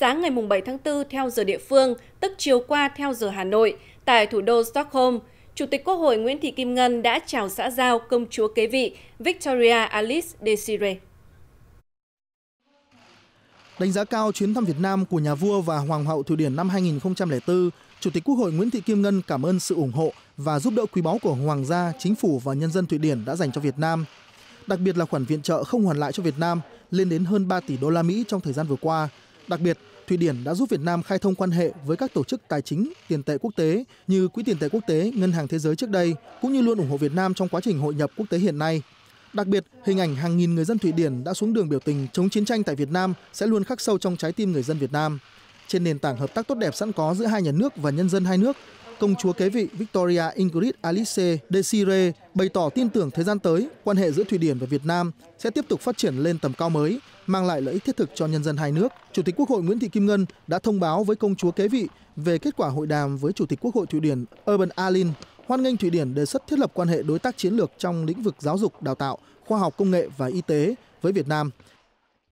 sáng ngày 7 tháng 4 theo giờ địa phương, tức chiều qua theo giờ Hà Nội, tại thủ đô Stockholm, Chủ tịch Quốc hội Nguyễn Thị Kim Ngân đã chào xã giao công chúa kế vị Victoria Alice Desiree. Đánh giá cao chuyến thăm Việt Nam của nhà vua và hoàng hậu Thụy Điển năm 2004, Chủ tịch Quốc hội Nguyễn Thị Kim Ngân cảm ơn sự ủng hộ và giúp đỡ quý báu của hoàng gia, chính phủ và nhân dân Thụy Điển đã dành cho Việt Nam. Đặc biệt là khoản viện trợ không hoàn lại cho Việt Nam lên đến hơn 3 tỷ đô la Mỹ trong thời gian vừa qua, Đặc biệt, Thụy Điển đã giúp Việt Nam khai thông quan hệ với các tổ chức tài chính, tiền tệ quốc tế như Quỹ tiền tệ quốc tế, Ngân hàng Thế giới trước đây, cũng như luôn ủng hộ Việt Nam trong quá trình hội nhập quốc tế hiện nay. Đặc biệt, hình ảnh hàng nghìn người dân Thụy Điển đã xuống đường biểu tình chống chiến tranh tại Việt Nam sẽ luôn khắc sâu trong trái tim người dân Việt Nam. Trên nền tảng hợp tác tốt đẹp sẵn có giữa hai nhà nước và nhân dân hai nước, công chúa kế vị Victoria Ingrid Alice de sire bày tỏ tin tưởng thời gian tới, quan hệ giữa Thụy Điển và Việt Nam sẽ tiếp tục phát triển lên tầm cao mới, mang lại lợi ích thiết thực cho nhân dân hai nước, Chủ tịch Quốc hội Nguyễn Thị Kim Ngân đã thông báo với công chúa kế vị về kết quả hội đàm với Chủ tịch Quốc hội Thụy Điển Urban Alin, hoan nghênh Thụy Điển đề xuất thiết lập quan hệ đối tác chiến lược trong lĩnh vực giáo dục, đào tạo, khoa học công nghệ và y tế với Việt Nam,